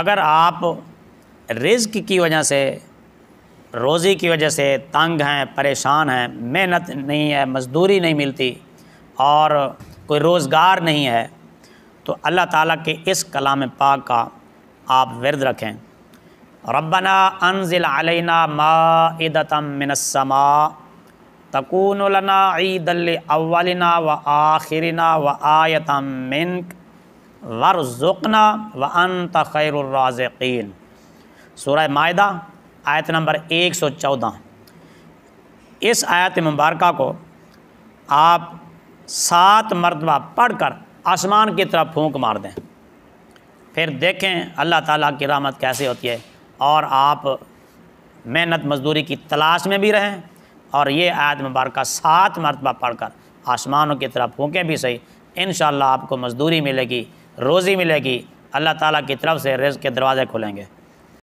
अगर आप रिज्क की वजह से रोज़ी की वजह से तंग हैं परेशान हैं मेहनत नहीं है मजदूरी नहीं मिलती और कोई रोज़गार नहीं है तो अल्लाह ताला के इस कलाम पाक का आप वर्द रखें रबना अनजिल अलैना मादतम मिनसमा तकून लना ईदल अवलना व आखिरना व आयतम मिनक ज़ुकना व अनत खैरराजकिन सूरह माह आयत नंबर एक सौ चौदह इस आयत मुबारक को आप सात मरतबा पढ़कर आसमान की तरफ फूंक मार दें फिर देखें अल्लाह ताला की रामत कैसे होती है और आप मेहनत मजदूरी की तलाश में भी रहें और ये आयत मुबारक सात मरतबा पढ़कर आसमानों की तरफ फूकें भी सही इन आपको मजदूरी मिलेगी रोज़ी मिलेगी अल्लाह ताला की तरफ से रिज़ के दरवाज़े खुलेंगे